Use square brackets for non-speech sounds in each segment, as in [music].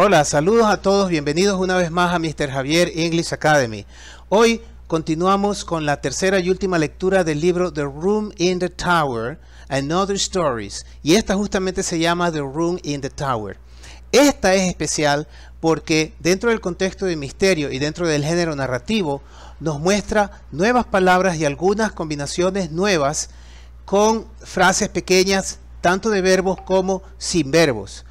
Hola, saludos a todos, bienvenidos una vez más a Mr. Javier English Academy. Hoy continuamos con la tercera y última lectura del libro The Room in the Tower and Other Stories, y esta justamente se llama The Room in the Tower. Esta es especial porque dentro del contexto de misterio y dentro del género narrativo nos muestra nuevas palabras y algunas combinaciones nuevas con frases pequeñas tanto de verbos como sin verbos.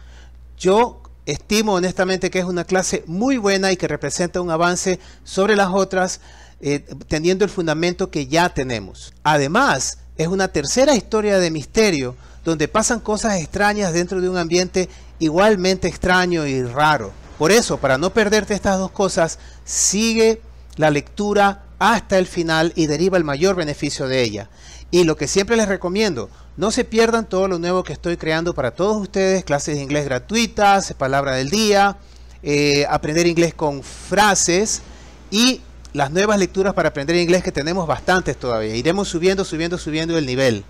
Yo Estimo honestamente que es una clase muy buena y que representa un avance sobre las otras, eh, teniendo el fundamento que ya tenemos. Además, es una tercera historia de misterio, donde pasan cosas extrañas dentro de un ambiente igualmente extraño y raro. Por eso, para no perderte estas dos cosas, sigue la lectura hasta el final y deriva el mayor beneficio de ella. Y lo que siempre les recomiendo, no se pierdan todo lo nuevo que estoy creando para todos ustedes, clases de inglés gratuitas, palabra del día, eh, aprender inglés con frases y las nuevas lecturas para aprender inglés que tenemos bastantes todavía. Iremos subiendo, subiendo, subiendo el nivel.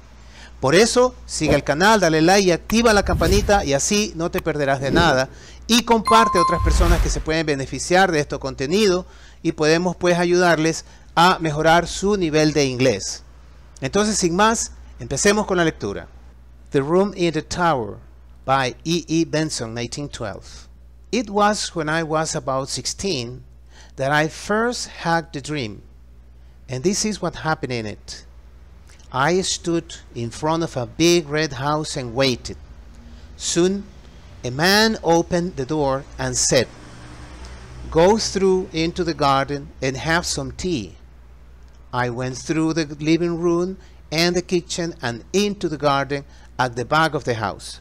Por eso, siga el canal, dale like y activa la campanita y así no te perderás de nada. Y comparte a otras personas que se pueden beneficiar de este contenido y podemos pues ayudarles a mejorar su nivel de inglés. Entonces, sin más, empecemos con la lectura. The Room in the Tower by E. E. Benson, 1912. It was when I was about 16 that I first had the dream, and this is what happened in it. I stood in front of a big red house and waited. Soon, a man opened the door and said, Go through into the garden and have some tea. I went through the living room and the kitchen and into the garden at the back of the house.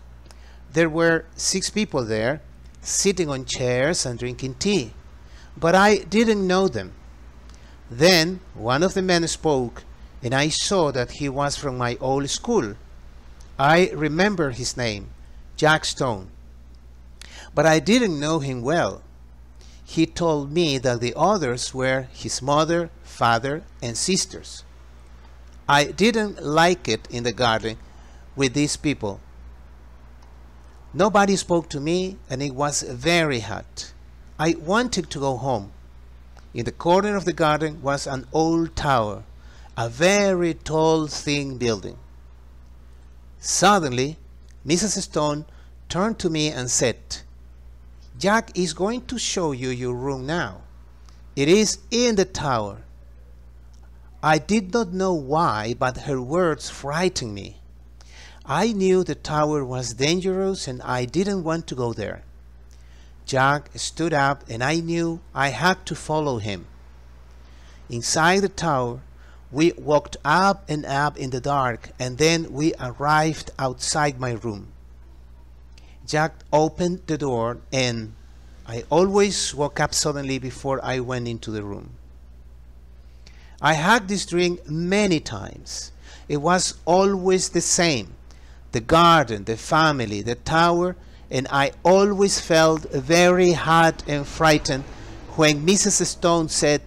There were six people there, sitting on chairs and drinking tea, but I didn't know them. Then one of the men spoke, and I saw that he was from my old school. I remember his name, Jack Stone. But I didn't know him well. He told me that the others were his mother, father and sisters. I didn't like it in the garden with these people. Nobody spoke to me and it was very hot. I wanted to go home. In the corner of the garden was an old tower, a very tall thin building. Suddenly, Mrs. Stone turned to me and said, Jack is going to show you your room now. It is in the tower. I did not know why, but her words frightened me. I knew the tower was dangerous and I didn't want to go there. Jack stood up and I knew I had to follow him. Inside the tower, we walked up and up in the dark and then we arrived outside my room. Jack opened the door and I always woke up suddenly before I went into the room. I had this dream many times. It was always the same. The garden, the family, the tower, and I always felt very hurt and frightened when Mrs. Stone said,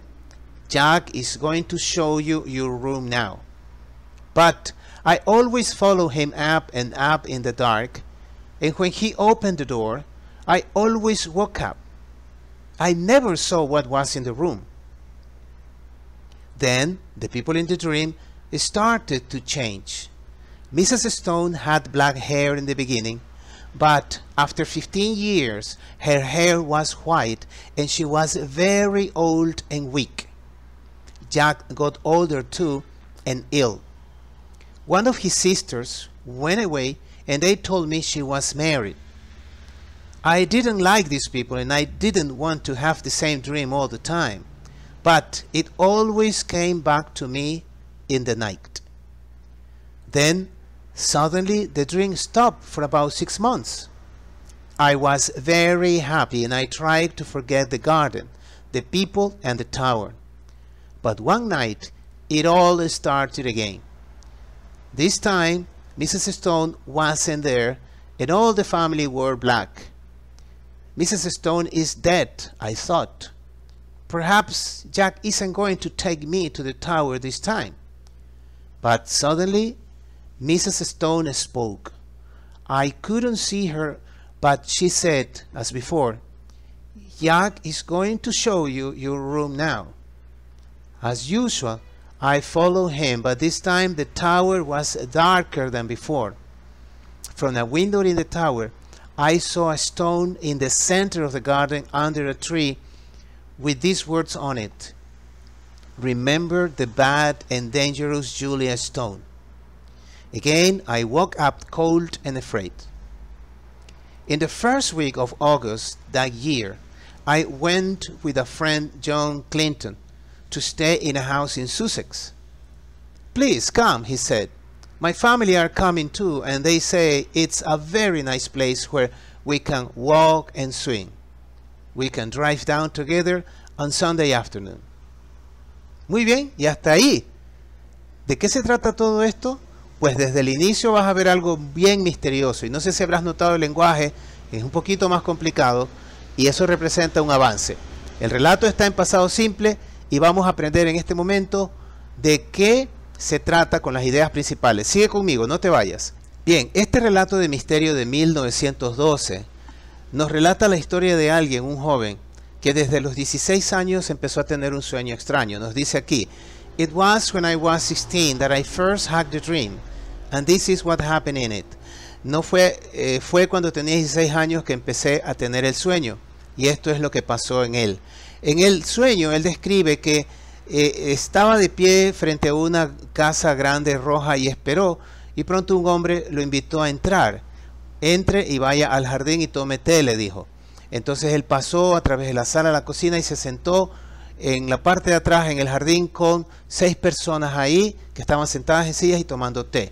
Jack is going to show you your room now. But I always follow him up and up in the dark, and when he opened the door, I always woke up. I never saw what was in the room. Then the people in the dream started to change. Mrs. Stone had black hair in the beginning, but after 15 years her hair was white and she was very old and weak. Jack got older too and ill. One of his sisters went away and they told me she was married. I didn't like these people and I didn't want to have the same dream all the time but it always came back to me in the night. Then suddenly the drink stopped for about six months. I was very happy and I tried to forget the garden, the people and the tower. But one night it all started again. This time Mrs. Stone wasn't there and all the family wore black. Mrs. Stone is dead, I thought. Perhaps Jack isn't going to take me to the tower this time. But suddenly, Mrs. Stone spoke. I couldn't see her, but she said, as before, Jack is going to show you your room now. As usual, I followed him, but this time the tower was darker than before. From a window in the tower, I saw a stone in the center of the garden under a tree with these words on it Remember the bad and dangerous Julia Stone. Again, I woke up cold and afraid. In the first week of August that year, I went with a friend, John Clinton, to stay in a house in Sussex. Please come, he said. My family are coming too, and they say it's a very nice place where we can walk and swing. we can drive down together on Sunday afternoon. Muy bien, y hasta ahí. ¿De qué se trata todo esto? Pues desde el inicio vas a ver algo bien misterioso y no sé si habrás notado el lenguaje, es un poquito más complicado y eso representa un avance. El relato está en pasado simple y vamos a aprender en este momento de qué se trata con las ideas principales. Sigue conmigo, no te vayas. Bien, este relato de misterio de 1912 nos relata la historia de alguien, un joven, que desde los 16 años empezó a tener un sueño extraño. Nos dice aquí, It was when I was 16 that I first had the dream, and this is what happened in it. No fue, eh, fue cuando tenía 16 años que empecé a tener el sueño, y esto es lo que pasó en él. En el sueño, él describe que eh, estaba de pie frente a una casa grande roja y esperó, y pronto un hombre lo invitó a entrar entre y vaya al jardín y tome té, le dijo. Entonces él pasó a través de la sala a la cocina y se sentó en la parte de atrás, en el jardín, con seis personas ahí que estaban sentadas en sillas y tomando té.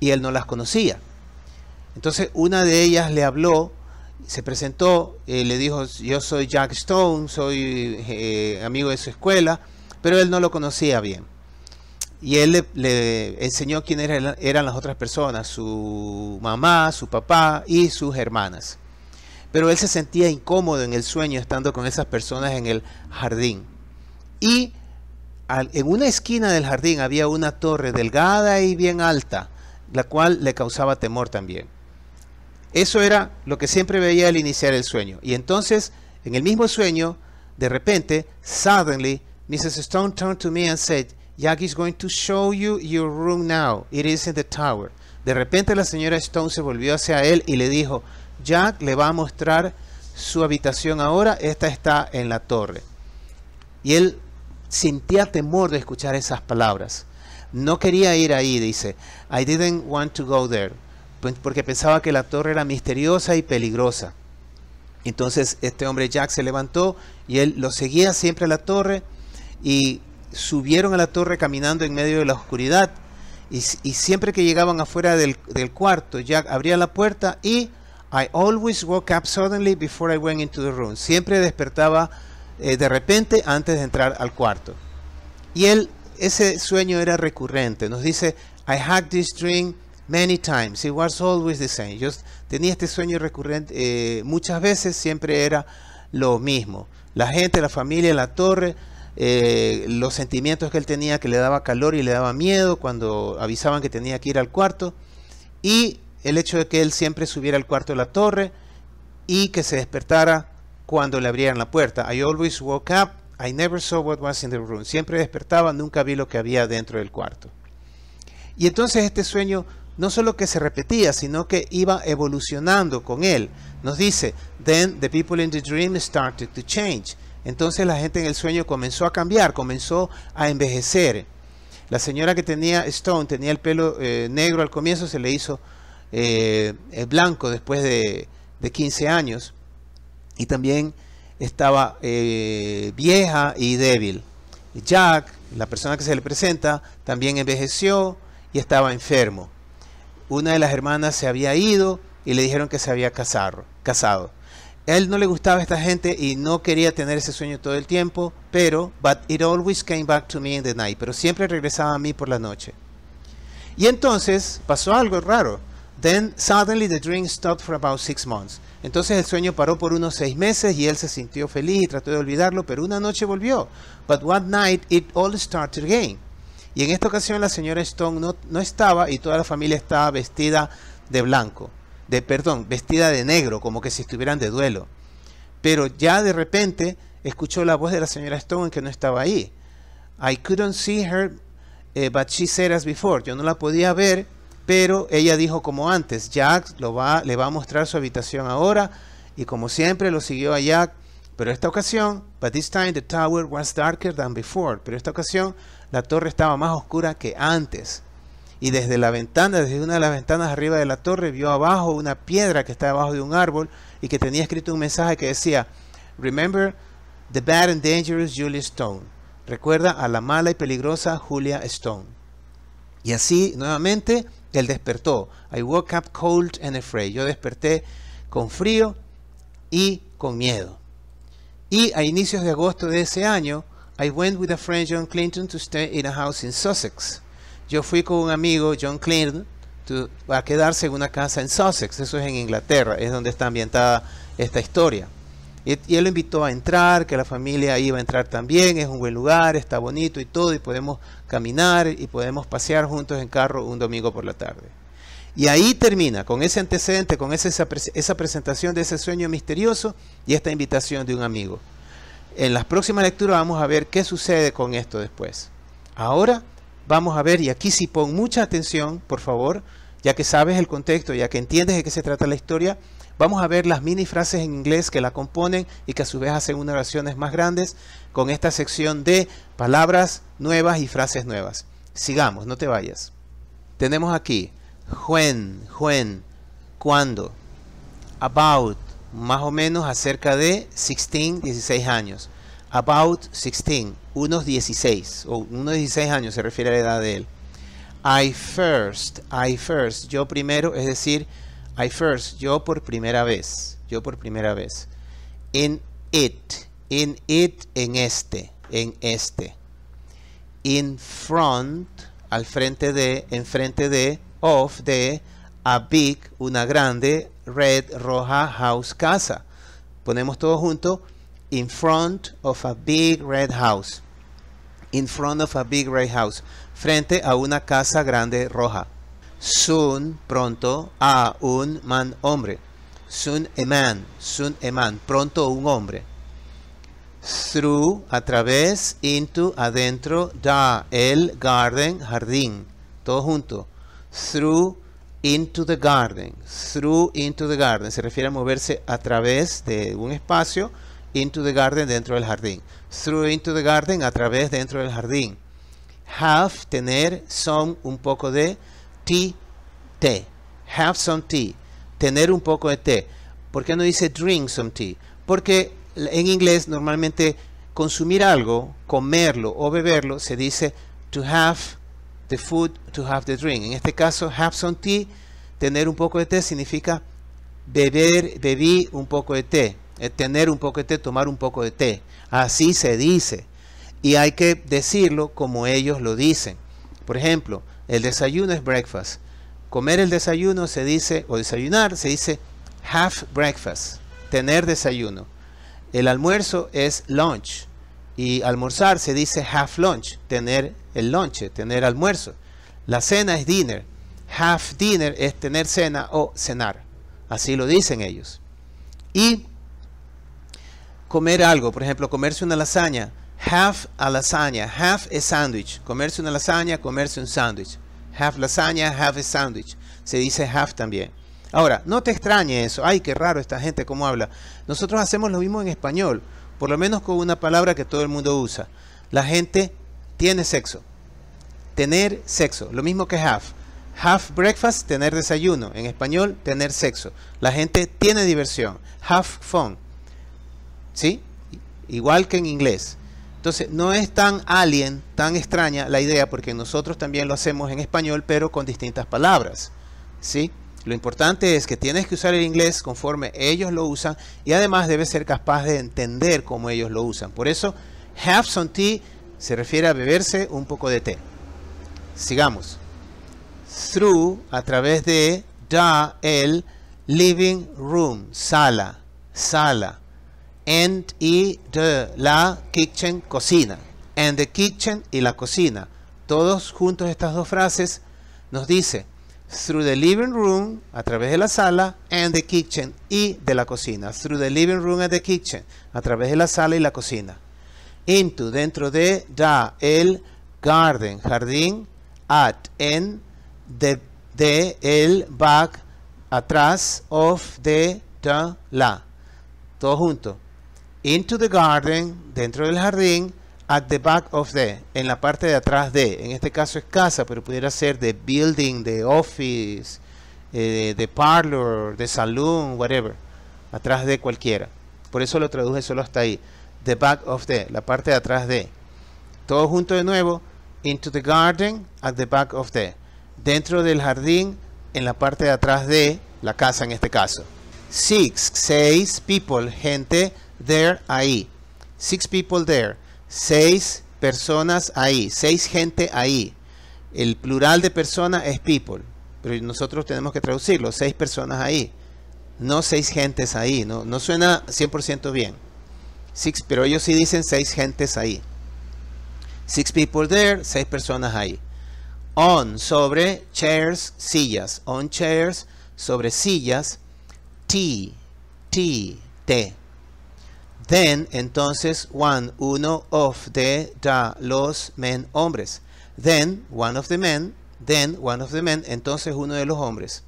Y él no las conocía. Entonces una de ellas le habló, se presentó, y eh, le dijo, yo soy Jack Stone, soy eh, amigo de su escuela, pero él no lo conocía bien. Y él le, enseñó quién eran, las otras personas, su mamá, su papá y sus hermanas. Pero él se sentía incómodo en el sueño estando con esas personas en el jardín. Y en una esquina del jardín había una torre delgada y bien alta, la cual le causaba temor también. Eso era lo que siempre veía al iniciar el sueño. Y entonces, en el mismo sueño, de repente, suddenly, Mrs. Stone turned to me and said, Jack is going to show you your room now. It is in the tower. De repente la señora Stone se volvió hacia él y le dijo, Jack le va a mostrar su habitación ahora, esta está en la torre. Y él sentía temor de escuchar esas palabras. No quería ir ahí, dice. I didn't want to go there. Pues porque pensaba que la torre era misteriosa y peligrosa. Entonces este hombre Jack se levantó y él lo seguía siempre a la torre y subieron a la torre caminando en medio de la oscuridad. Y, siempre que llegaban afuera del, cuarto, Jack abría la puerta y I always woke up suddenly before I went into the room. Siempre despertaba eh, de repente antes de entrar al cuarto. Y él, ese sueño era recurrente. Nos dice, I had this dream many times. It was always the same. Yo tenía este sueño recurrente eh, muchas veces, siempre era lo mismo. La gente, la familia, la torre eh, los sentimientos que él tenía que le daba calor y le daba miedo cuando avisaban que tenía que ir al cuarto, y el hecho de que él siempre subiera al cuarto de la torre y que se despertara cuando le abrieran la puerta. I always woke up, I never saw what was in the room. Siempre despertaba, nunca vi lo que había dentro del cuarto. Y entonces este sueño no solo que se repetía, sino que iba evolucionando con él. Nos dice, then the people in the dream started to change. Entonces la gente en el sueño comenzó a cambiar, comenzó a envejecer. La señora que tenía Stone, tenía el pelo eh, negro al comienzo, se le hizo eh, blanco después de, 15 años. Y también estaba eh, vieja y débil. Jack, la persona que se le presenta, también envejeció y estaba enfermo. Una de las hermanas se había ido y le dijeron que se había casado. casado él no le gustaba esta gente y no quería tener ese sueño todo el tiempo, pero it always came back to me in the night, pero siempre regresaba a mí por la noche. Y entonces pasó algo raro. Then suddenly the dream stopped for about six months. Entonces el sueño paró por unos seis meses y él se sintió feliz y trató de olvidarlo, pero una noche volvió. But one night it all started again. Y en esta ocasión la señora Stone no, no estaba y toda la familia estaba vestida de blanco de perdón, vestida de negro, como que si estuvieran de duelo. Pero ya de repente escuchó la voz de la señora Stone que no estaba ahí. I couldn't see her, eh, but she said as before. Yo no la podía ver, pero ella dijo como antes. Jack lo va, le va a mostrar su habitación ahora y como siempre lo siguió a Jack. Pero esta ocasión, but this time the tower was darker than before. Pero esta ocasión la torre estaba más oscura que antes y desde la ventana, desde una de las ventanas arriba de la torre, vio abajo una piedra que estaba abajo de un árbol y que tenía escrito un mensaje que decía, Remember the bad and dangerous Julia Stone. Recuerda a la mala y peligrosa Julia Stone. Y así, nuevamente, él despertó. I woke up cold and afraid. Yo desperté con frío y con miedo. Y a inicios de agosto de ese año, I went with a friend John Clinton to stay in a house in Sussex. Yo fui con un amigo, John Clear, a quedarse en una casa en Sussex, eso es en Inglaterra, es donde está ambientada esta historia. Y, él lo invitó a entrar, que la familia iba a entrar también, es un buen lugar, está bonito y todo, y podemos caminar y podemos pasear juntos en carro un domingo por la tarde. Y ahí termina, con ese antecedente, con esa, esa presentación de ese sueño misterioso y esta invitación de un amigo. En las próximas lecturas vamos a ver qué sucede con esto después. Ahora vamos a ver, y aquí sí pon mucha atención, por favor, ya que sabes el contexto, ya que entiendes de qué se trata la historia, vamos a ver las mini frases en inglés que la componen y que a su vez hacen unas oraciones más grandes con esta sección de palabras nuevas y frases nuevas. Sigamos, no te vayas. Tenemos aquí when, when, cuando, about, más o menos acerca de 16, 16 años, about 16 unos 16, o unos 16 años se refiere a la edad de él. I first, I first, yo primero, es decir, I first, yo por primera vez, yo por primera vez. In it, in it, en este, en este. In front, al frente de, en frente de, of, de, a big, una grande, red, roja, house, casa. Ponemos todo junto, in front of a big red house in front of a big red house, frente a una casa grande roja. Soon, pronto, a un man hombre. Soon a man, soon a man, pronto un hombre. Through, a través, into, adentro, da, el, garden, jardín. Todo junto. Through, into the garden. Through, into the garden. Se refiere a moverse a través de un espacio into the garden, dentro del jardín. Through into the garden, a través, dentro del jardín. Have, tener, some, un poco de, tea, té. Have some tea, tener un poco de té. ¿Por qué no dice drink some tea? Porque en inglés normalmente consumir algo, comerlo o beberlo, se dice to have the food, to have the drink. En este caso, have some tea, tener un poco de té significa beber, bebí un poco de té es tener un poco de té, tomar un poco de té. Así se dice. Y hay que decirlo como ellos lo dicen. Por ejemplo, el desayuno es breakfast. Comer el desayuno se dice, o desayunar se dice half breakfast, tener desayuno. El almuerzo es lunch. Y almorzar se dice half lunch, tener el lunch, tener almuerzo. La cena es dinner. Half dinner es tener cena o cenar. Así lo dicen ellos. Y comer algo, por ejemplo, comerse una lasaña, half a lasaña, half a sandwich, comerse una lasaña, comerse un sandwich. half lasaña, half a sandwich, se dice half también. Ahora, no te extrañe eso, ay, qué raro esta gente cómo habla. Nosotros hacemos lo mismo en español, por lo menos con una palabra que todo el mundo usa. La gente tiene sexo, tener sexo, lo mismo que half. Half breakfast, tener desayuno. En español, tener sexo. La gente tiene diversión. Half fun, ¿Sí? Igual que en inglés. Entonces, no es tan alien, tan extraña la idea, porque nosotros también lo hacemos en español, pero con distintas palabras. ¿Sí? Lo importante es que tienes que usar el inglés conforme ellos lo usan y además debes ser capaz de entender cómo ellos lo usan. Por eso, have some tea se refiere a beberse un poco de té. Sigamos. Through, a través de, da, el, living room, sala, sala and y the, la kitchen cocina. And the kitchen y la cocina. Todos juntos estas dos frases nos dice through the living room, a través de la sala, and the kitchen, y de la cocina. Through the living room and the kitchen, a través de la sala y la cocina. Into, dentro de, da, el, garden, jardín, at, en, de, de el, back, atrás, of, de, la. Todo junto into the garden, dentro del jardín, at the back of the, en la parte de atrás de, en este caso es casa, pero pudiera ser eh, de building, de office, the de parlor, de saloon, whatever, atrás de cualquiera. Por eso lo traduje solo hasta ahí, the back of the, la parte de atrás de. Todo junto de nuevo, into the garden, at the back of the, dentro del jardín, en la parte de atrás de la casa en este caso. Six, seis people, gente there, ahí. Six people there. Seis personas ahí. Seis gente ahí. El plural de persona es people. Pero nosotros tenemos que traducirlo. Seis personas ahí. No seis gentes ahí. No, no suena 100% bien. Six, pero ellos sí dicen seis gentes ahí. Six people there. Seis personas ahí. On, sobre chairs, sillas. On chairs, sobre sillas. T, T, T. Then, entonces, one, uno of the, da, los, men, hombres. Then, one of the men, then, one of the men, entonces uno de los hombres.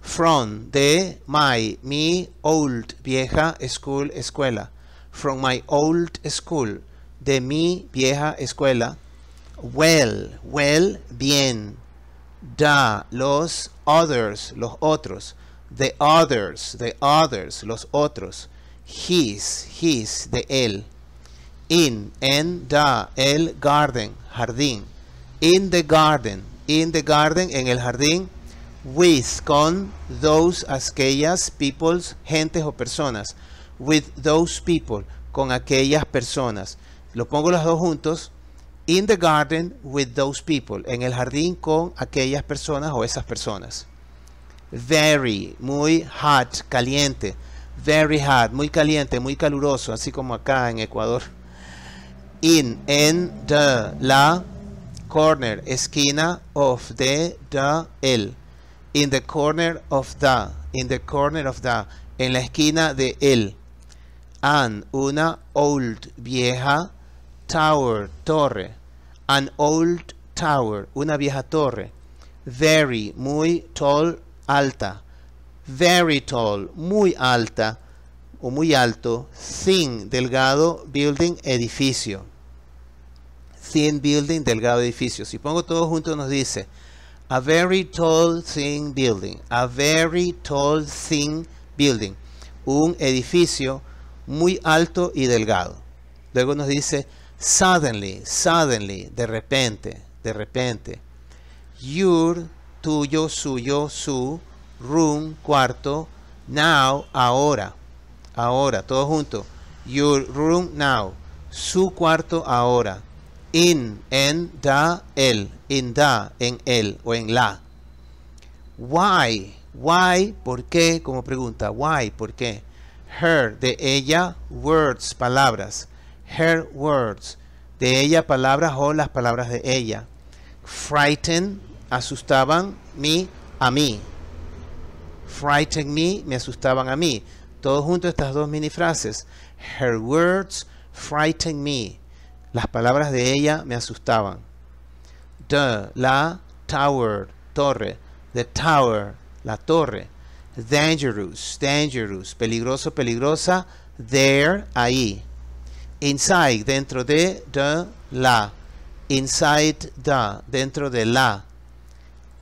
From, de, my, mi, old, vieja, school, escuela. From my old school, de mi vieja escuela. Well, well, bien. Da, los others, los otros. The others, the others, los otros. his, his, de él, in, en, da, el garden, jardín, in the garden, in the garden, en el jardín, with, con those, aquellas, peoples, gentes o personas, with those people, con aquellas personas. Lo pongo los dos juntos, in the garden with those people, en el jardín con aquellas personas o esas personas. Very, muy hot, caliente very hot, muy caliente, muy caluroso, así como acá en Ecuador. In, en, the, la, corner, esquina, of, de, the, el. In the corner of the, in the corner of the, en la esquina de él. An, una old, vieja, tower, torre. An old tower, una vieja torre. Very, muy tall, alta very tall, muy alta o muy alto, thin, delgado, building, edificio. Thin building, delgado edificio. Si pongo todo junto nos dice a very tall thin building, a very tall thin building, un edificio muy alto y delgado. Luego nos dice suddenly, suddenly, de repente, de repente. Your, tuyo, suyo, su, room, cuarto, now, ahora, ahora, todo junto. Your room now, su cuarto ahora. In, en, da, el, in da, en el o en la. Why, why, por qué, como pregunta, why, por qué. Her, de ella, words, palabras. Her words, de ella, palabras o las palabras de ella. Frighten, asustaban, me, a mí frighten me, me asustaban a mí. Todo junto estas dos mini frases. Her words frighten me. Las palabras de ella me asustaban. The, la, tower, torre. The tower, la torre. Dangerous, dangerous, peligroso, peligrosa. There, ahí. Inside, dentro de, the, la. Inside the, dentro de la.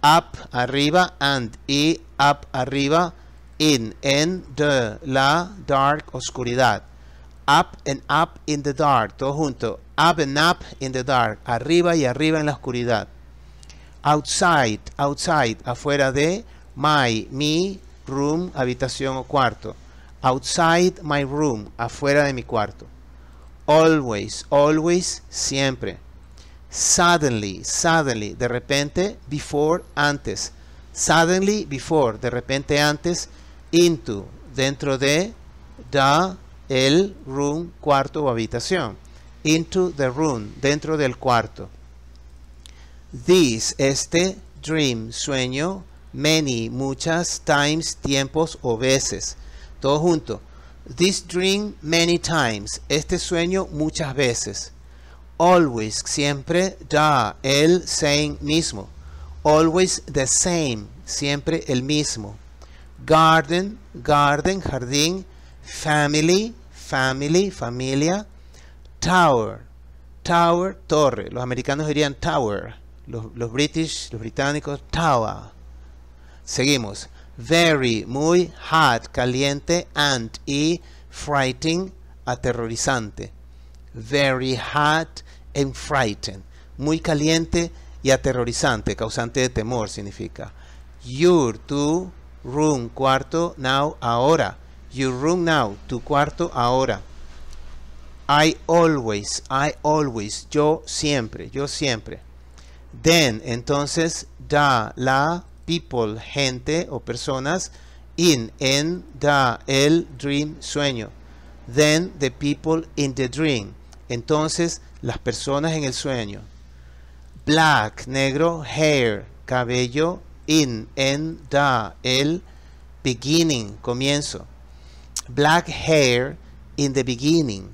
Up, arriba, and, y up arriba, in, en, de, la, dark, oscuridad. Up and up in the dark, todo junto. Up and up in the dark, arriba y arriba en la oscuridad. Outside, outside, afuera de my, mi, room, habitación o cuarto. Outside my room, afuera de mi cuarto. Always, always, siempre. Suddenly, suddenly, de repente, before, antes suddenly, before, de repente antes, into, dentro de, da, el, room, cuarto o habitación. Into the room, dentro del cuarto. This, este, dream, sueño, many, muchas, times, tiempos o veces. Todo junto. This dream many times. Este sueño muchas veces. Always, siempre, da, el, same, mismo. Always the same, siempre el mismo. Garden, garden, jardín. Family, family, familia. Tower, tower, torre. Los americanos dirían tower. Los, british, los británicos, tower. Seguimos. Very, muy, hot, caliente, and y frightening, aterrorizante. Very hot and frightened. Muy caliente y aterrorizante, causante de temor significa. Your, tu room, cuarto, now, ahora. Your room now, tu cuarto, ahora. I always, I always, yo siempre, yo siempre. Then, entonces, da, la, people, gente o personas. In, en, da, el, dream, sueño. Then, the people in the dream. Entonces, las personas en el sueño black, negro, hair, cabello, in, en, da, el, beginning, comienzo. Black hair in the beginning,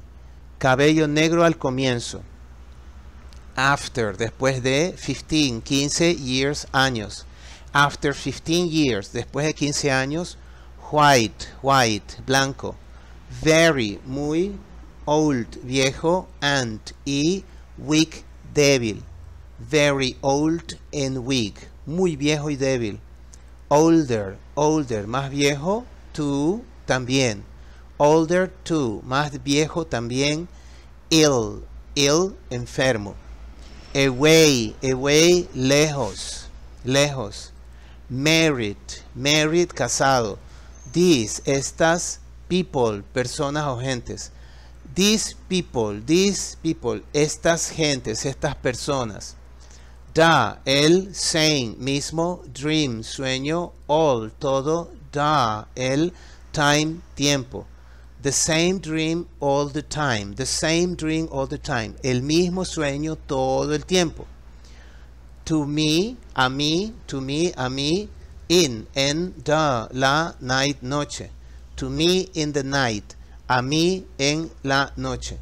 cabello negro al comienzo. After, después de 15, 15 years, años. After 15 years, después de 15 años, white, white, blanco. Very, muy, old, viejo, and, y, weak, débil very old and weak, muy viejo y débil. Older, older, más viejo, too, también. Older, too, más viejo también. Ill, ill, enfermo. Away, away, lejos, lejos. Married, married, casado. These, estas, people, personas o gentes. These people, these people, estas gentes, estas personas da, el, same, mismo, dream, sueño, all, todo, da, el, time, tiempo. The same dream all the time. The same dream all the time. El mismo sueño todo el tiempo. To me, a mí, to me, a mí, in, en, da, la, night, noche. To me in the night. A mí en la noche.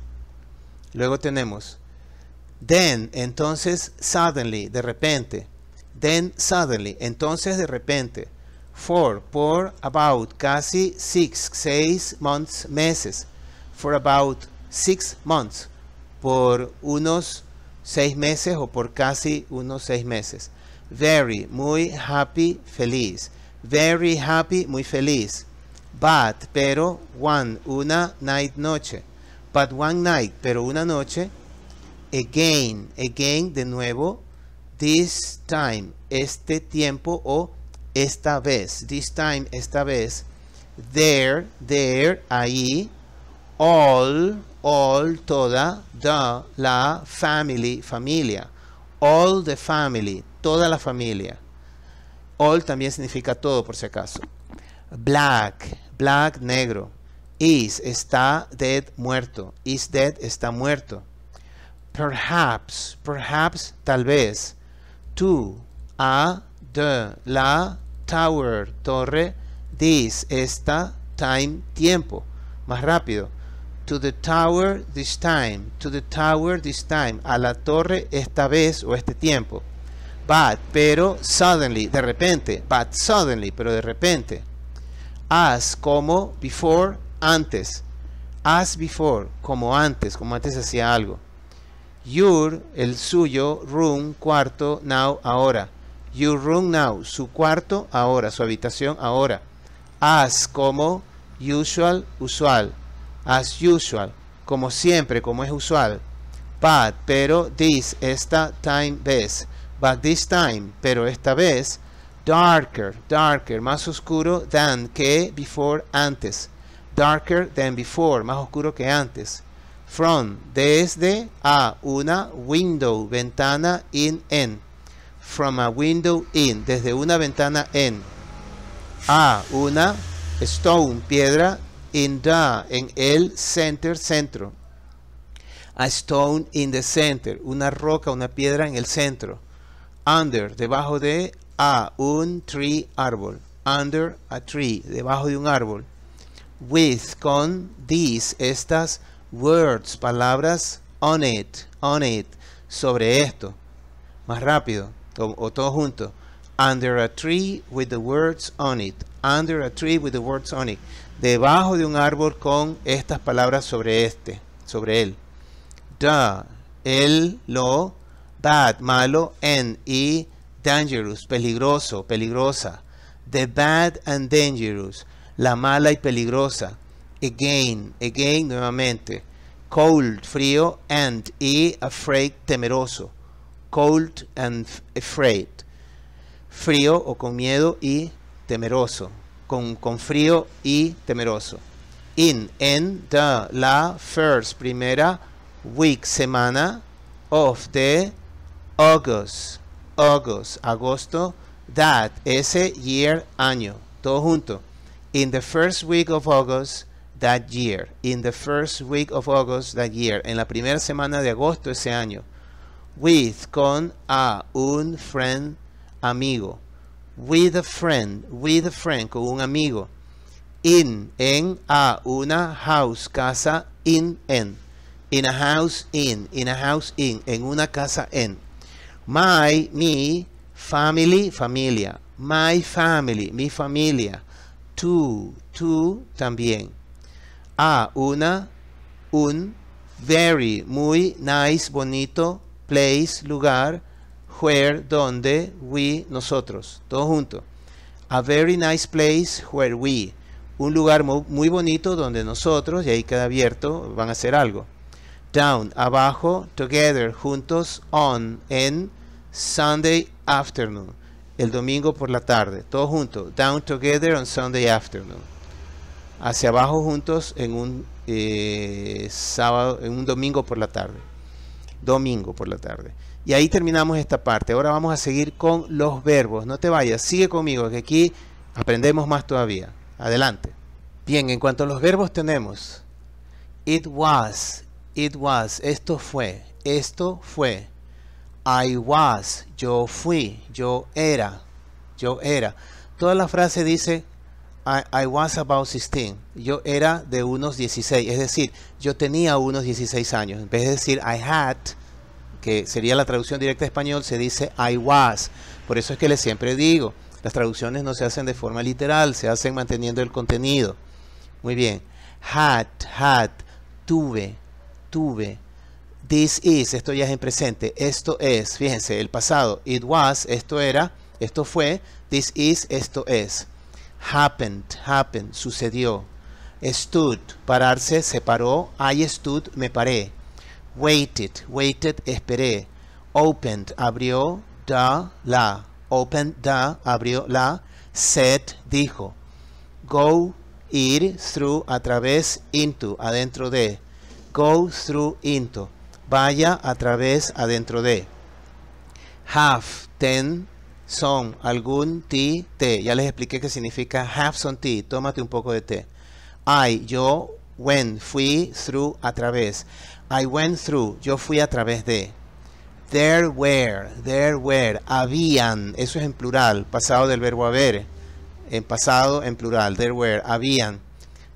Luego tenemos Then, entonces, suddenly, de repente. Then, suddenly, entonces, de repente. For, por, about, casi, six, seis months, meses. For about six months. Por unos seis meses o por casi unos seis meses. Very, muy happy, feliz. Very happy, muy feliz. But, pero, one, una, night, noche. But one night, pero una noche again, again, de nuevo, this time, este tiempo o esta vez, this time, esta vez, there, there, ahí, all, all, toda, the, la, family, familia, all the family, toda la familia. All también significa todo, por si acaso. Black, black, negro. Is, está dead, muerto. Is dead, está muerto perhaps, perhaps, tal vez, to, a, de, la, tower, torre, this, esta, time, tiempo, más rápido, to the tower this time, to the tower this time, a la torre esta vez o este tiempo, but, pero, suddenly, de repente, but suddenly, pero de repente, as, como, before, antes, as before, como antes, como antes hacía algo, Your, el suyo, room, cuarto, now, ahora. Your room now, su cuarto, ahora, su habitación, ahora. As, como usual, usual. As usual, como siempre, como es usual. But, pero this, esta time, vez. But this time, pero esta vez. Darker, darker, más oscuro than que before, antes. Darker than before, más oscuro que antes. From, desde, a una window, ventana, in, en. From a window, in, desde una ventana, en. A una stone, piedra, in da, en el center, centro. A stone in the center, una roca, una piedra en el centro. Under, debajo de a un tree, árbol. Under a tree, debajo de un árbol. With, con, these, estas, words, palabras on it, on it, sobre esto. Más rápido, o, todo junto. Under a tree with the words on it. Under a tree with the words on it. Debajo de un árbol con estas palabras sobre este, sobre él. Da, el, lo, bad, malo, and, y dangerous, peligroso, peligrosa. The bad and dangerous, la mala y peligrosa again, again nuevamente. Cold, frío, and, y afraid, temeroso. Cold and afraid. Frío o con miedo y temeroso. Con, con frío y temeroso. In, en, the, la, first, primera, week, semana, of, the August, August, agosto, that, ese year, año, todo junto. In the first week of August, that year, in the first week of August that year, en la primera semana de agosto ese año, with, con, a, un friend, amigo, with a friend, with a friend, con un amigo, in, en, a, una house, casa, in, en, in a house, in, in a house, in, en una casa, en, my, me family, familia, my family, mi familia, to, to, también, a una, un, very, muy, nice, bonito, place, lugar, where, donde, we, nosotros, todo junto. A very nice place where we, un lugar muy bonito donde nosotros, y ahí queda abierto, van a hacer algo. Down, abajo, together, juntos, on, en, Sunday afternoon, el domingo por la tarde, todo junto. Down together on Sunday afternoon hacia abajo juntos en un eh, sábado, en un domingo por la tarde. Domingo por la tarde. Y ahí terminamos esta parte. Ahora vamos a seguir con los verbos. No te vayas, sigue conmigo, que aquí aprendemos más todavía. Adelante. Bien, en cuanto a los verbos tenemos it was, it was, esto fue, esto fue. I was, yo fui, yo era, yo era. Toda la frase dice I, was about 16. Yo era de unos 16. Es decir, yo tenía unos 16 años. En vez de decir I had, que sería la traducción directa a español, se dice I was. Por eso es que le siempre digo, las traducciones no se hacen de forma literal, se hacen manteniendo el contenido. Muy bien. Had, had, tuve, tuve. This is, esto ya es en presente. Esto es, fíjense, el pasado. It was, esto era, esto fue. This is, esto es. Happened, happened, sucedió. Stood, pararse, se paró. I stood, me paré. Waited, waited, esperé. Opened, abrió. Da, la. Opened, da, abrió, la. Said, dijo. Go, ir, through, a través, into, adentro de. Go, through, into. Vaya, a través, adentro de. Have, ten, son algún ti, te. Ya les expliqué qué significa have some tea, tómate un poco de té. I, yo, went, fui, through, a través. I went through, yo fui a través de. There were, there were, habían, eso es en plural, pasado del verbo haber, en pasado en plural, there were, habían.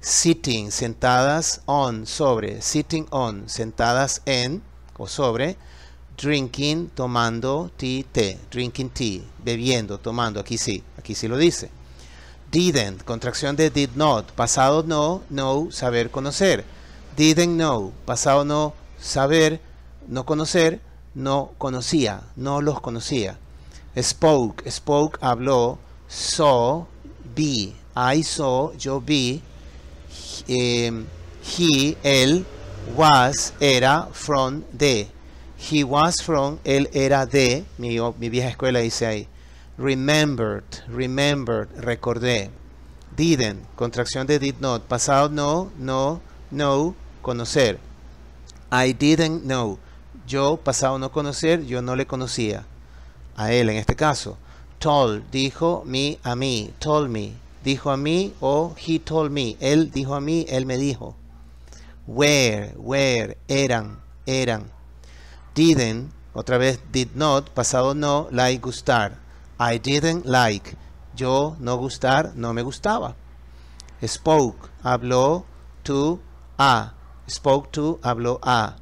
Sitting, sentadas on, sobre, sitting on, sentadas en o sobre drinking, tomando, tea, té, drinking tea, bebiendo, tomando, aquí sí, aquí sí lo dice. Didn't, contracción de did not, pasado no, no, saber, conocer. Didn't know, pasado no, saber, no conocer, no conocía, no los conocía. Spoke, spoke, habló, saw, vi, I saw, yo vi, he, eh, he él, was, era, from, de He was from, él era de, mi, vieja escuela dice ahí. Remembered, remembered, recordé. Didn't, contracción de did not. Pasado no, no, no, conocer. I didn't know. Yo, pasado no conocer, yo no le conocía. A él en este caso. Told, dijo me a mí. Told me, dijo a mí o he told me. Él dijo a mí, él me dijo. Where, where, eran, eran didn't, otra vez did not, pasado no, like gustar. I didn't like. Yo no gustar, no me gustaba. Spoke, habló to a. Spoke to, habló a.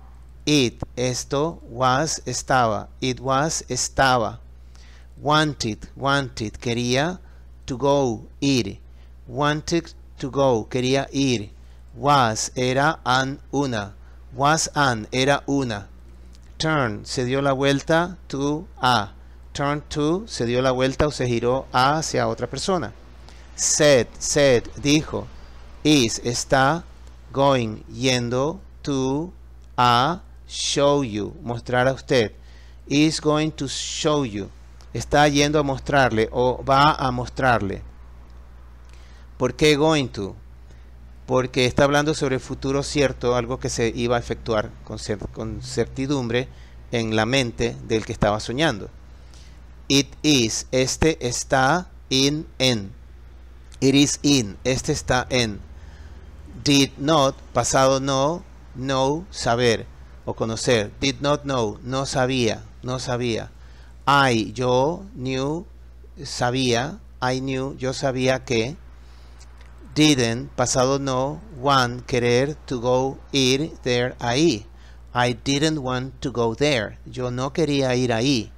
It, esto, was, estaba. It was, estaba. Wanted, wanted, quería to go, ir. Wanted to go, quería ir. Was, era, an, una. Was, an, era, una turn, se dio la vuelta to a. Turn to, se dio la vuelta o se giró hacia otra persona. Said, said, dijo. Is, está. Going, yendo. To, a. Show you, mostrar a usted. Is going to show you. Está yendo a mostrarle o va a mostrarle. ¿Por qué going to? porque está hablando sobre el futuro cierto, algo que se iba a efectuar con, certidumbre en la mente del que estaba soñando. It is, este está in, en. It is in, este está en. Did not, pasado no, no, saber o conocer. Did not know, no sabía, no sabía. I, yo, knew, sabía. I knew, yo sabía que didn't, pasado no, want, querer, to go, ir, there, ahí. I didn't want to go there. Yo no quería ir ahí.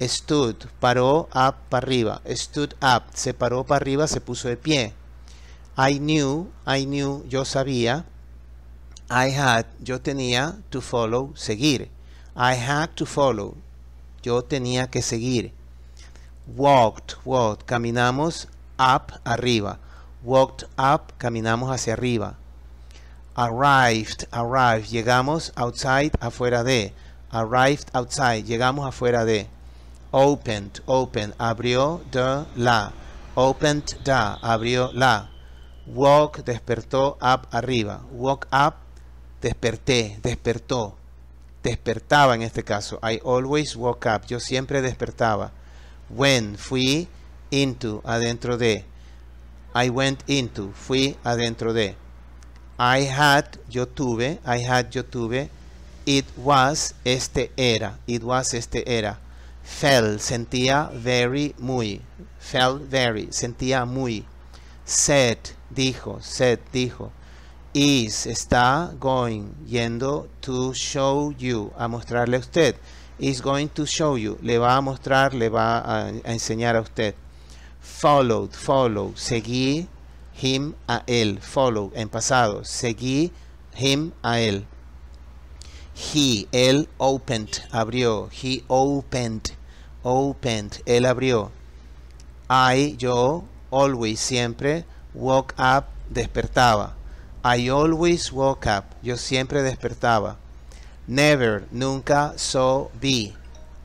Stood, paró, up, para arriba. Stood up, se paró para arriba, se puso de pie. I knew, I knew, yo sabía. I had, yo tenía, to follow, seguir. I had to follow, yo tenía que seguir. Walked, walked, caminamos, up, arriba walked up, caminamos hacia arriba. Arrived, arrived, llegamos outside, afuera de. Arrived outside, llegamos afuera de. Opened, open, abrió, de, la. Opened, da, abrió, la. Walk, despertó, up, arriba. Walk up, desperté, despertó. Despertaba en este caso. I always woke up. Yo siempre despertaba. When, fui, into, adentro de. I went into, fui adentro de. I had, yo tuve, I had, yo tuve. It was, este era, it was, este era. Fell, sentía very, muy. felt very, sentía muy. Said, dijo, said, dijo. Is, está going, yendo to show you, a mostrarle a usted. Is going to show you, le va a mostrar, le va a enseñar a usted followed, follow, seguí him a él, follow en pasado, seguí him a él. He, él opened, abrió, he opened, opened, él abrió. I, yo, always, siempre, woke up, despertaba. I always woke up, yo siempre despertaba. Never, nunca, saw, vi.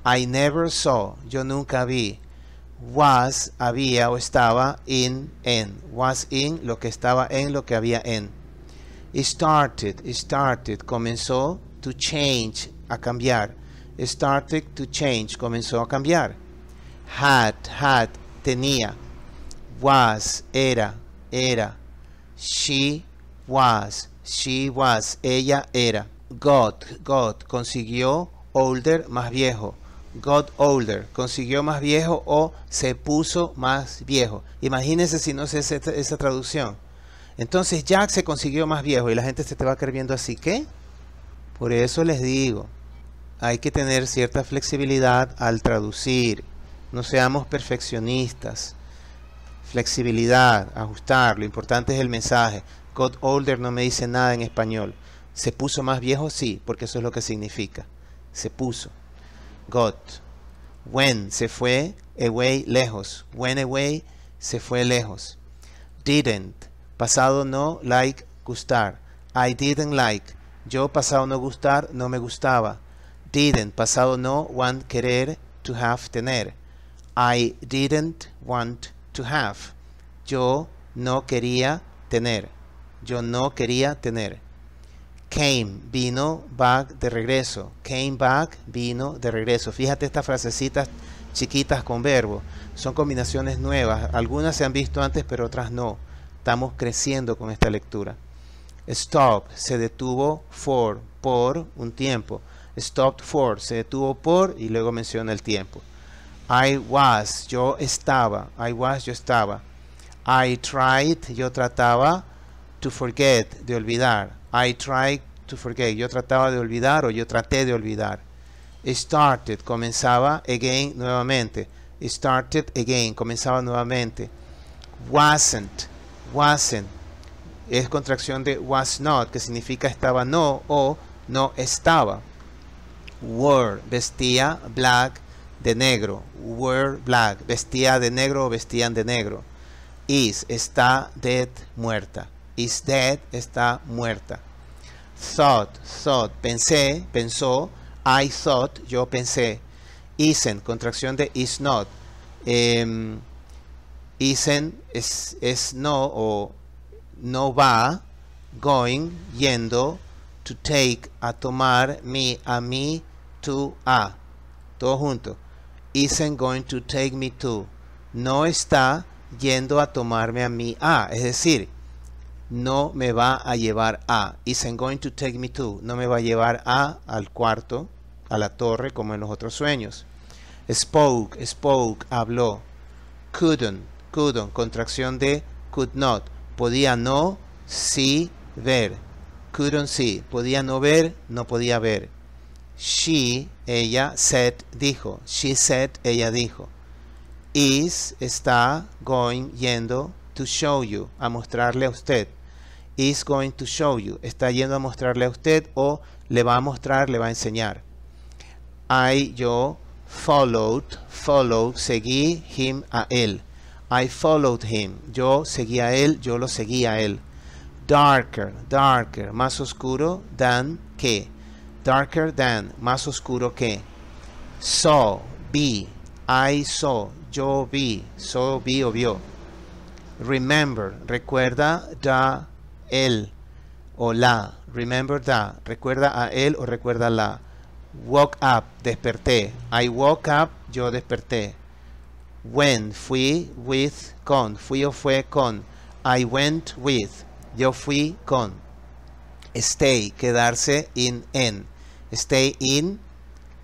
I never saw, yo nunca vi was, había o estaba, in, en. Was in, lo que estaba en, lo que había en. Started, started, comenzó to change, a cambiar. Started to change, comenzó a cambiar. Had, had, tenía. Was, era, era. She was, she was, ella era. Got, got, consiguió. Older, más viejo got older, consiguió más viejo o se puso más viejo. Imagínense si no se es esa, traducción. Entonces Jack se consiguió más viejo y la gente se te va creyendo así que, por eso les digo, hay que tener cierta flexibilidad al traducir, no seamos perfeccionistas, flexibilidad, ajustar, lo importante es el mensaje. Got older no me dice nada en español. Se puso más viejo, sí, porque eso es lo que significa. Se puso got. When se fue away lejos. When away se fue lejos. Didn't pasado no like gustar. I didn't like yo pasado no gustar no me gustaba. Didn't pasado no want querer to have tener. I didn't want to have. Yo no quería tener. Yo no quería tener. Came, vino, back, de regreso. Came back, vino, de regreso. Fíjate estas frasecitas chiquitas con verbo. Son combinaciones nuevas. Algunas se han visto antes, pero otras no. Estamos creciendo con esta lectura. Stop, se detuvo for, por un tiempo. Stopped for, se detuvo por y luego menciona el tiempo. I was, yo estaba. I was, yo estaba. I tried, yo trataba. To forget, de olvidar. I tried to forget. Yo trataba de olvidar o yo traté de olvidar. Started. Comenzaba again nuevamente. Started again. Comenzaba nuevamente. Wasn't. Wasn't. Es contracción de was not, que significa estaba no o no estaba. Were Vestía black de negro. Were black. Vestía de negro o vestían de negro. Is. Está dead muerta is dead, está muerta. Thought, thought, pensé, pensó. I thought, yo pensé. Isn't, contracción de is not. Em, isn't es, es no o no va, going, yendo, to take, a tomar, me, a mí, to, a. Todo junto. Isn't going to take me to. No está yendo a tomarme a mí a. Es decir, no me va a llevar a, isn't going to take me to, no me va a llevar a, al cuarto, a la torre, como en los otros sueños. Spoke, spoke, habló. Couldn't, couldn't, contracción de could not, podía no, sí, ver. Couldn't see, podía no ver, no podía ver. She, ella, said, dijo. She said, ella dijo. Is, está, going, yendo, to show you, a mostrarle a usted is going to show you. Está yendo a mostrarle a usted o le va a mostrar, le va a enseñar. I, yo, followed, followed, seguí him a él. I followed him. Yo seguí a él, yo lo seguí a él. Darker, darker, más oscuro than que. Darker than, más oscuro que. Saw, vi. I saw, yo vi. Saw, vi o vio. Remember, recuerda, da, él o la. Remember that. Recuerda a él o recuerda la. Woke up, desperté. I woke up, yo desperté. when fui with, con. Fui o fue con. I went with, yo fui con. Stay, quedarse in, en. Stay in,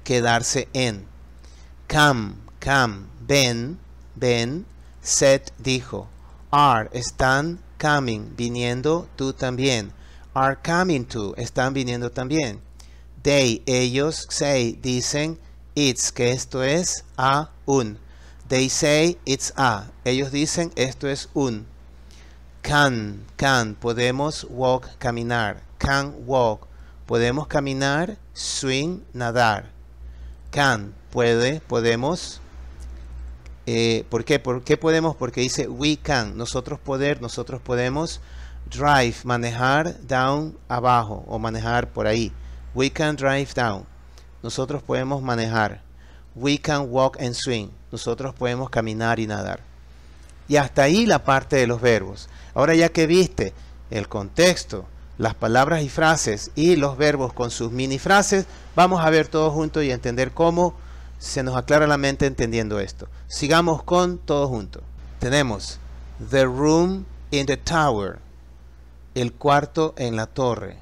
quedarse en. Come, come, ven, ven. Set, dijo. Are, están, coming, viniendo, tú también. Are coming to, están viniendo también. They, ellos, say, dicen, it's, que esto es a un. They say, it's a. Ellos dicen, esto es un. Can, can, podemos walk, caminar. Can walk, podemos caminar, swing, nadar. Can, puede, podemos eh, ¿Por qué? ¿Por qué podemos? Porque dice we can, nosotros poder, nosotros podemos drive, manejar down abajo o manejar por ahí. We can drive down, nosotros podemos manejar. We can walk and swim, nosotros podemos caminar y nadar. Y hasta ahí la parte de los verbos. Ahora ya que viste el contexto, las palabras y frases y los verbos con sus mini frases, vamos a ver todo junto y entender cómo se nos aclara la mente entendiendo esto. Sigamos con todo junto. Tenemos The Room in the Tower, El cuarto en la torre,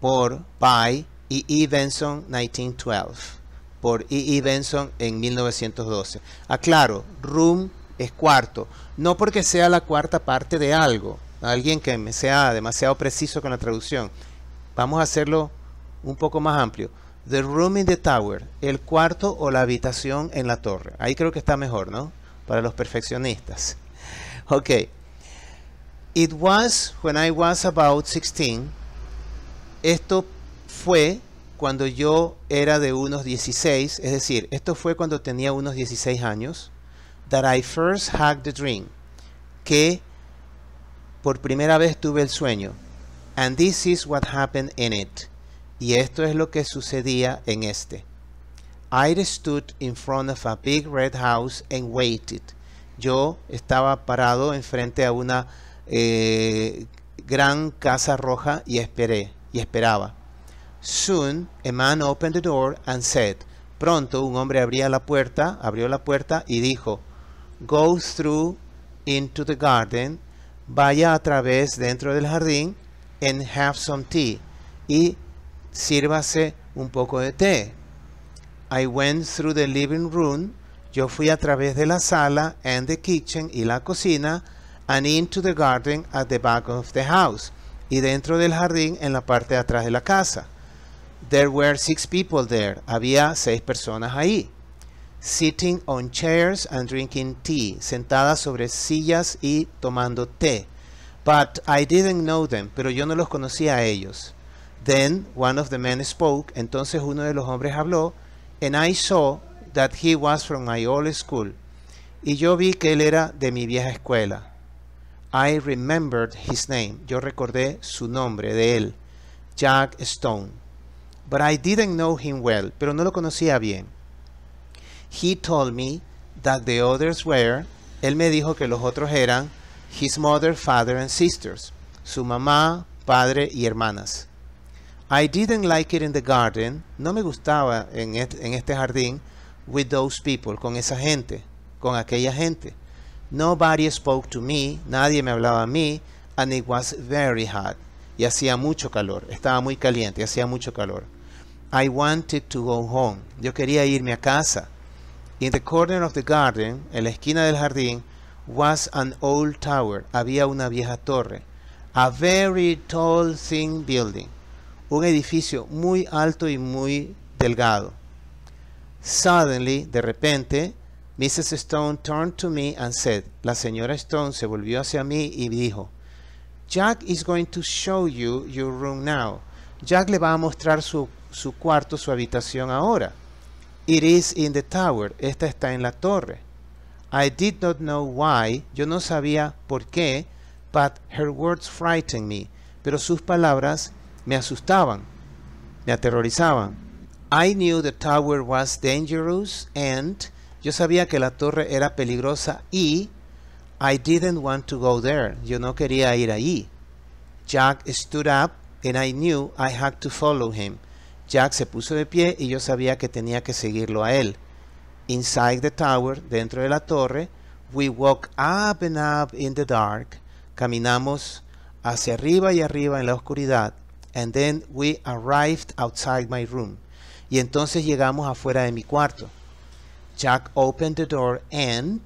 por By E. E. Benson 1912, por E. E. Benson en 1912. Aclaro, room es cuarto, no porque sea la cuarta parte de algo, alguien que me sea demasiado preciso con la traducción. Vamos a hacerlo un poco más amplio. The Room in the Tower, el cuarto o la habitación en la torre. Ahí creo que está mejor, ¿no? Para los perfeccionistas. [laughs] Ok. It was when I was about 16. Esto fue cuando yo era de unos 16, es decir, esto fue cuando tenía unos 16 años, that I first had the dream, que por primera vez tuve el sueño. And this is what happened in it. Y esto es lo que sucedía en este. I stood in front of a big red house and waited. Yo estaba parado enfrente a una eh, gran casa roja y esperé y esperaba. Soon a man opened the door and said, Pronto un hombre abría la puerta, abrió la puerta y dijo, Go through into the garden, vaya a través dentro del jardín and have some tea y sírvase un poco de té. I went through the living room. Yo fui a través de la sala and the kitchen y la cocina and into the garden at the back of the house y dentro del jardín en la parte de atrás de la casa. There were six people there. Había seis personas ahí. Sitting on chairs and drinking tea. Sentadas sobre sillas y tomando té. But I didn't know them. Pero yo no los conocía a ellos. Then one of the men spoke, entonces uno de los hombres habló, and I saw that he was from my old school. Y yo vi que él era de mi vieja escuela. I remembered his name. Yo recordé su nombre de él, Jack Stone. But I didn't know him well, pero no lo conocía bien. He told me that the others were, él me dijo que los otros eran his mother, father and sisters, su mamá, padre y hermanas. I didn't like it in the garden. No me gustaba en este, en este jardín with those people, con esa gente, con aquella gente. Nobody spoke to me, nadie me hablaba a mí, and it was very hot. Y hacía mucho calor, estaba muy caliente, y hacía mucho calor. I wanted to go home. Yo quería irme a casa. In the corner of the garden, en la esquina del jardín, was an old tower. Había una vieja torre. A very tall, thin building. un edificio muy alto y muy delgado. Suddenly, de repente, Mrs. Stone turned to me and said, la señora Stone se volvió hacia mí y dijo, Jack is going to show you your room now. Jack le va a mostrar su, su cuarto, su habitación ahora. It is in the tower. Esta está en la torre. I did not know why. Yo no sabía por qué. But her words frightened me. Pero sus palabras me asustaban, me aterrorizaban. I knew the tower was dangerous and yo sabía que la torre era peligrosa y I didn't want to go there. Yo no quería ir allí. Jack stood up and I knew I had to follow him. Jack se puso de pie y yo sabía que tenía que seguirlo a él. Inside the tower, dentro de la torre, we walked up and up in the dark. Caminamos hacia arriba y arriba en la oscuridad. and then we arrived outside my room. Y entonces llegamos afuera de mi cuarto. Jack opened the door and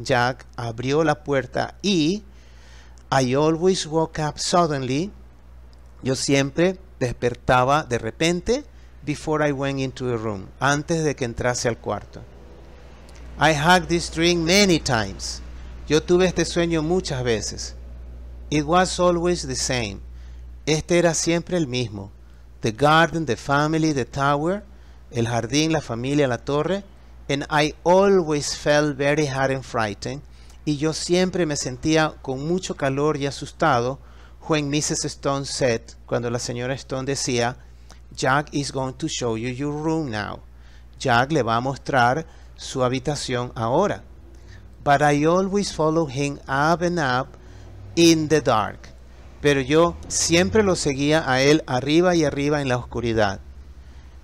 Jack abrió la puerta y I always woke up suddenly. Yo siempre despertaba de repente before I went into the room, antes de que entrase al cuarto. I had this dream many times. Yo tuve este sueño muchas veces. It was always the same. Este era siempre el mismo. The garden, the family, the tower, el jardín, la familia, la torre. And I always felt very hard and frightened. Y yo siempre me sentía con mucho calor y asustado when Mrs. Stone said, cuando la señora Stone decía, Jack is going to show you your room now. Jack le va a mostrar su habitación ahora. But I always follow him up and up in the dark pero yo siempre lo seguía a él arriba y arriba en la oscuridad.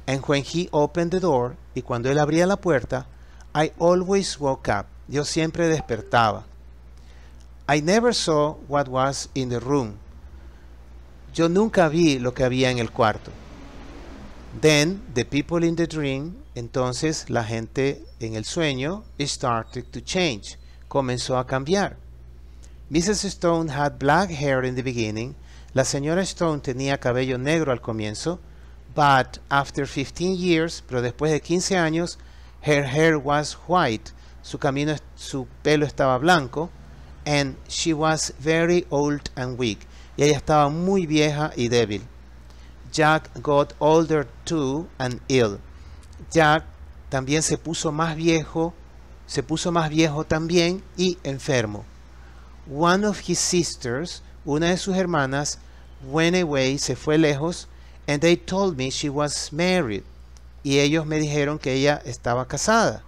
And when he opened the door, y cuando él abría la puerta, I always woke up. Yo siempre despertaba. I never saw what was in the room. Yo nunca vi lo que había en el cuarto. Then the people in the dream, entonces la gente en el sueño started to change, comenzó a cambiar. Mrs. Stone had black hair in the beginning. La señora Stone tenía cabello negro al comienzo. But after 15 years, pero después de 15 años, her hair was white. Su, camino, su pelo estaba blanco. And she was very old and weak. Y ella estaba muy vieja y débil. Jack got older too and ill. Jack también se puso más viejo, se puso más viejo también y enfermo. One of his sisters, una de sus hermanas, went away, se fue lejos, and they told me she was married. Y ellos me dijeron que ella estaba casada.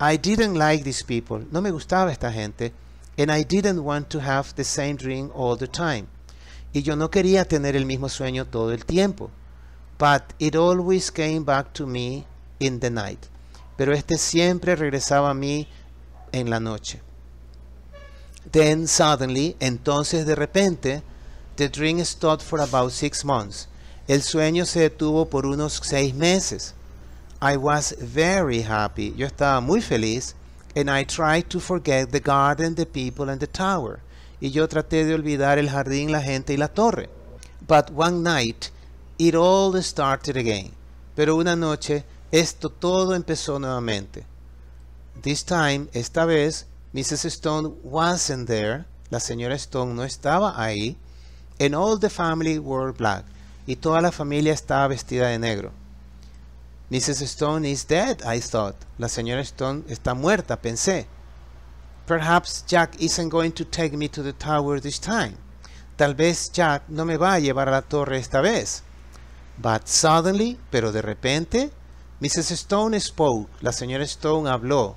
I didn't like these people. No me gustaba esta gente. And I didn't want to have the same dream all the time. Y yo no quería tener el mismo sueño todo el tiempo. But it always came back to me in the night. Pero este siempre regresaba a mí en la noche. Then suddenly, entonces de repente, the dream stopped for about six months. El sueño se detuvo por unos seis meses. I was very happy. Yo estaba muy feliz. And I tried to forget the garden, the people, and the tower. Y yo traté de olvidar el jardín, la gente y la torre. But one night, it all started again. Pero una noche, esto todo empezó nuevamente. This time, esta vez, Mrs. Stone wasn't there. La señora Stone no estaba ahí. And all the family were black. Y toda la familia estaba vestida de negro. Mrs. Stone is dead, I thought. La señora Stone está muerta, pensé. Perhaps Jack isn't going to take me to the tower this time. Tal vez Jack no me va a llevar a la torre esta vez. But suddenly, pero de repente, Mrs. Stone spoke. La señora Stone habló.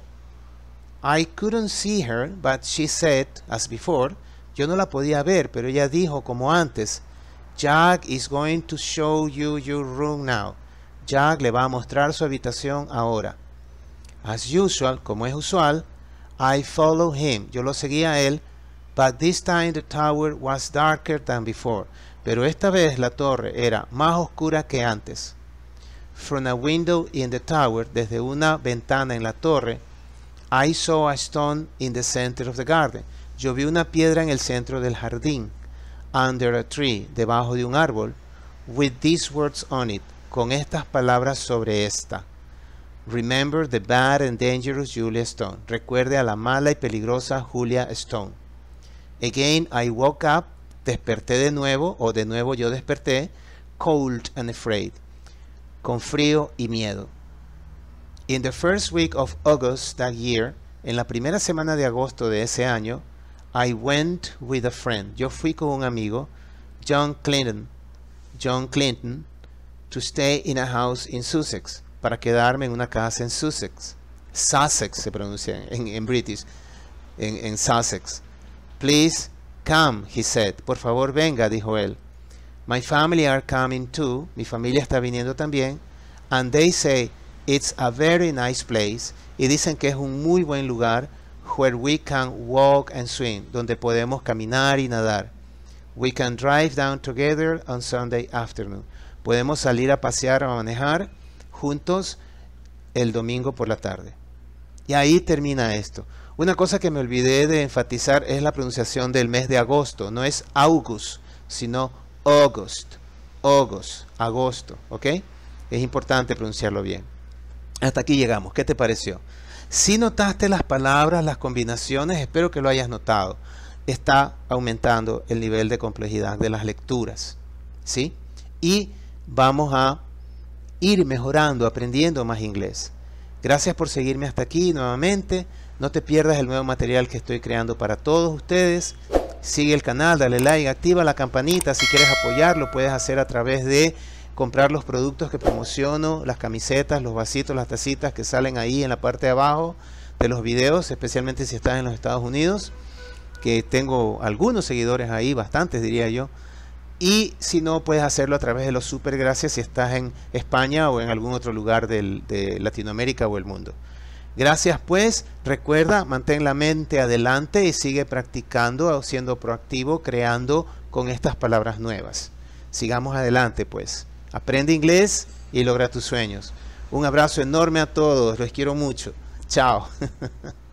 I couldn't see her, but she said, as before, yo no la podía ver, pero ella dijo como antes, Jack is going to show you your room now. Jack le va a mostrar su habitación ahora. As usual, como es usual, I followed him. Yo lo seguía a él, but this time the tower was darker than before. Pero esta vez la torre era más oscura que antes. From a window in the tower, desde una ventana en la torre, I saw a stone in the center of the garden. Yo vi una piedra en el centro del jardín. Under a tree, debajo de un árbol. With these words on it, con estas palabras sobre esta. Remember the bad and dangerous Julia Stone. Recuerde a la mala y peligrosa Julia Stone. Again, I woke up. Desperté de nuevo, o de nuevo yo desperté. Cold and afraid. Con frío y miedo. In the first week of August that year, en la primera semana de agosto de ese año, I went with a friend. Yo fui con un amigo, John Clinton, John Clinton, to stay in a house in Sussex, para quedarme en una casa en Sussex. Sussex se pronuncia en, en British, en, en Sussex. Please come, he said. Por favor, venga, dijo él. My family are coming too. Mi familia está viniendo también. And they say, It's a very nice place. Y dicen que es un muy buen lugar where we can walk and swim, donde podemos caminar y nadar. We can drive down together on Sunday afternoon. Podemos salir a pasear o a manejar juntos el domingo por la tarde. Y ahí termina esto. Una cosa que me olvidé de enfatizar es la pronunciación del mes de agosto. No es August, sino August. August, agosto, ¿ok? Es importante pronunciarlo bien. Hasta aquí llegamos. ¿Qué te pareció? Si notaste las palabras, las combinaciones, espero que lo hayas notado. Está aumentando el nivel de complejidad de las lecturas. ¿Sí? Y vamos a ir mejorando, aprendiendo más inglés. Gracias por seguirme hasta aquí nuevamente. No te pierdas el nuevo material que estoy creando para todos ustedes. Sigue el canal, dale like, activa la campanita. Si quieres apoyarlo, puedes hacer a través de comprar los productos que promociono, las camisetas, los vasitos, las tacitas que salen ahí en la parte de abajo de los videos, especialmente si estás en los Estados Unidos, que tengo algunos seguidores ahí, bastantes diría yo. Y si no, puedes hacerlo a través de los super gracias si estás en España o en algún otro lugar de Latinoamérica o el mundo. Gracias pues, recuerda, mantén la mente adelante y sigue practicando, siendo proactivo, creando con estas palabras nuevas. Sigamos adelante pues. Aprende inglés y logra tus sueños. Un abrazo enorme a todos, los quiero mucho. Chao. [laughs]